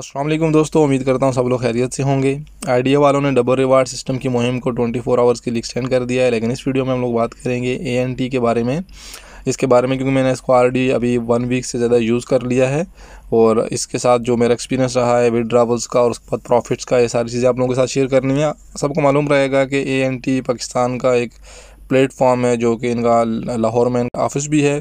असलम दोस्तों उम्मीद करता हूँ सब लोग खैरियत से होंगे आइडिया वालों ने डबल रिवार्ड सिस्टम की मुहिम को 24 फोर आवर्स के लिए एक्सटेंड कर दिया है लेकिन इस वीडियो में हम लोग बात करेंगे ए एन टी के बारे में इसके बारे में क्योंकि मैंने इसको ऑलरेडी अभी वन वीक से ज़्यादा यूज़ कर लिया है और इसके साथ जो मेरा एक्सपीरियंस रहा है विड्रावल्स का और उसके बाद प्रॉफिट्स का ये सारी चीज़ें आप लोगों के साथ शेयर करनी है सबको मालूम रहेगा कि ए एन टी पाकिस्तान का एक प्लेटफॉर्म है जो कि इनका लाहौर में ऑफिस भी है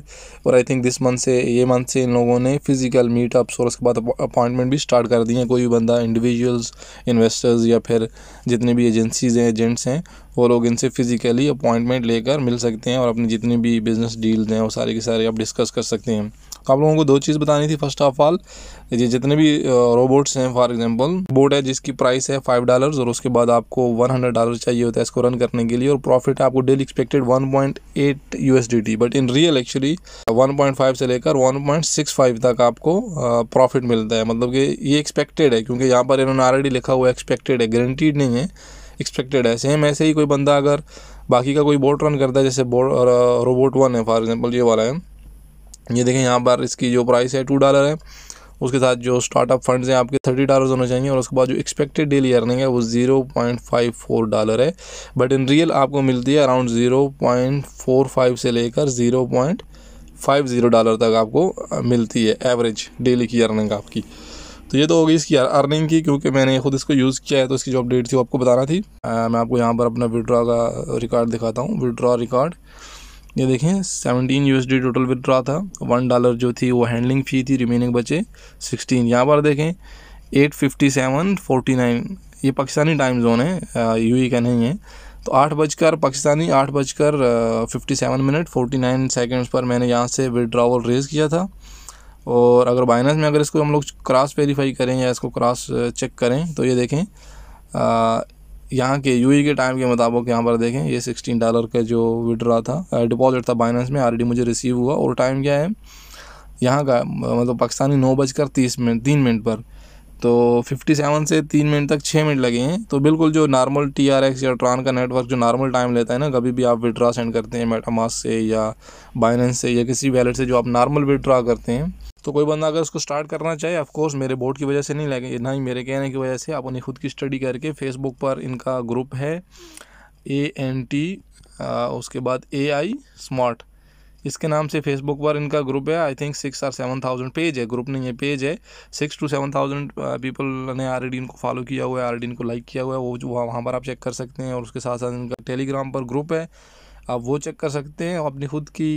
और आई थिंक दिस मंथ से ये मंथ से इन लोगों ने फ़िज़िकल मीटअप्स और उसके बाद अपॉइंटमेंट भी स्टार्ट कर दी हैं कोई भी बंदा इंडिविजुअल्स इन्वेस्टर्स या फिर जितने भी एजेंसीज़ हैं एजेंट्स हैं वो लोग इनसे फ़िज़िकली अपॉइंटमेंट लेकर मिल सकते हैं और अपनी जितनी भी बिज़नेस डील्स हैं वो सारे के सारे आप डिस्कस कर सकते हैं तो आप लोगों को दो चीज़ बतानी थी फर्स्ट ऑफ ऑल ये जितने भी रोबोट्स हैं फॉर एग्जांपल बोट है जिसकी प्राइस है फाइव डॉलर्स और उसके बाद आपको वन हंड्रेड डॉलर चाहिए होता है इसको रन करने के लिए और प्रॉफिट आपको daily expected one point eight U S D T but in real actually one point five से लेकर वन पॉइंट सिक्स फाइव तक आपको प्रॉफिट मिलता है मतलब कि ये एक्सपेक्टेड है क्योंकि यहाँ पर इन्होंने ऑलरेडी लिखा हुआ एक्सपेक्टेड है गारंटीड नहीं है एक्सपेक्टेड है सेम ऐसे ही कोई बंदा अगर बाकी का कोई बोट रन करता है जैसे बोट रोबोट वन है फॉर एग्जांपल ये वाला है ये देखें यहाँ पर इसकी जो प्राइस है टू डॉलर है उसके साथ जो स्टार्टअप फंड्स हैं आपके थर्टी डॉलर होने चाहिए और उसके बाद जो एक्सपेक्टेड डेली अर्निंग है वो zero point five four dollar है बट इन रियल आपको मिलती है around zero point four five से लेकर zero point five zero dollar तक आपको मिलती है एवरेज डेली की अर्निंग आपकी तो ये तो होगी इसकी अर्निंग की क्योंकि मैंने खुद इसको यूज़ किया है तो इसकी जो अपडेट थी वो आपको बताना थी आ, मैं आपको यहाँ पर अपना विड्रा का रिकॉर्ड दिखाता हूँ विड्रा रिकॉर्ड ये देखें सेवनटीन यू टोटल विड्रा था वन डॉलर जो थी वो हैंडलिंग फ़ी थी रिमेनिंग बचे सिक्सटीन यहाँ पर देखें eight fifty seven forty nine ये पाकिस्तानी टाइम जोन है यू का नहीं है तो आठ बजकर पाकिस्तानी आठ बजकर fifty seven minute forty nine seconds पर मैंने यहाँ से विड्रावल रेज़ किया था और अगर बाइनेंस में अगर इसको हम लोग क्रॉस वेरीफाई करें या इसको क्रॉस चेक uh, करें तो ये देखें uh, यहाँ के यू e के टाइम के मुताबिक यहाँ पर देखें ये सिक्सटीन डॉलर का जो विड्रा था डिपॉजिट uh, था बाइनेंस में ऑलरेडी मुझे रिसीव हुआ और टाइम क्या है यहाँ का मतलब पाकिस्तानी नौ बजकर तीस मिनट तीन मिनट पर तो 57 से तीन मिनट तक छः मिनट लगे हैं तो बिल्कुल जो नॉर्मल टी आर एक्स या ट्रान का नेटवर्क जो नॉर्मल टाइम लेता है ना कभी भी आप विड्रा सेंड करते हैं मेटामास से या बाइनेंस से या किसी वैलेट से जो आप नॉर्मल विड्रा करते हैं तो कोई बंदा अगर उसको स्टार्ट करना चाहे ऑफकोर्स मेरे बोर्ड की वजह से नहीं लगे ना ही मेरे कहने की वजह से आप उन्हें खुद की स्टडी करके फेसबुक पर इनका ग्रुप है ए एन टी उसके बाद ए आई स्मार्ट इसके नाम से फेसबुक पर इनका ग्रुप है आई थिंक सिक्स और सेवन थाउजेंड पेज है ग्रुप नहीं है पेज है six two seven thousand people ने आर डी इनको फॉलो किया हुआ है आर डी इनको लाइक किया हुआ है वो वहाँ वहाँ पर आप चेक कर सकते हैं और उसके साथ साथ इनका टेलीग्राम पर ग्रुप है आप वो चेक कर सकते हैं अपनी खुद की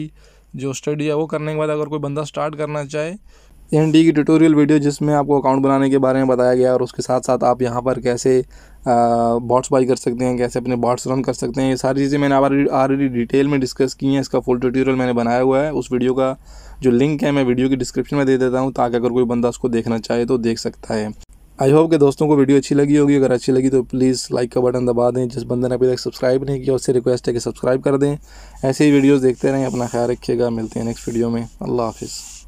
जो स्टडी है वो करने के बाद अगर कोई बंदा स्टार्ट करना चाहे एन की ट्यूटोरियल वीडियो जिसमें आपको अकाउंट बनाने के बारे में बताया गया और उसके साथ साथ आप यहाँ पर कैसे बॉट्स बाई कर सकते हैं कैसे अपने बॉट्स रन कर सकते हैं ये सारी चीज़ें मैंने ऑलरेडी डिटेल में डिस्कस की हैं इसका फुल ट्यूटोरियल मैंने बनाया हुआ है उस वीडियो का जो लिंक है मैं वीडियो की डिस्क्रिप्शन में दे देता हूँ ताकि अगर कोई बंदा उसको देखना चाहे तो देख सकता है आई होप के दोस्तों को वीडियो अच्छी लगी होगी अगर अच्छी लगी तो प्लीज़ लाइक का बटन दबा दें जिस बंदे ने अभी तक सब्सक्राइब नहीं किया उससे रिक्वेस्ट है कि सब्सक्राइब कर दें ऐसे ही वीडियोज़ देखते रहें अपना ख्याल रखिएगा मिलते हैं नेक्स्ट वीडियो में अल्लाह हाफिज़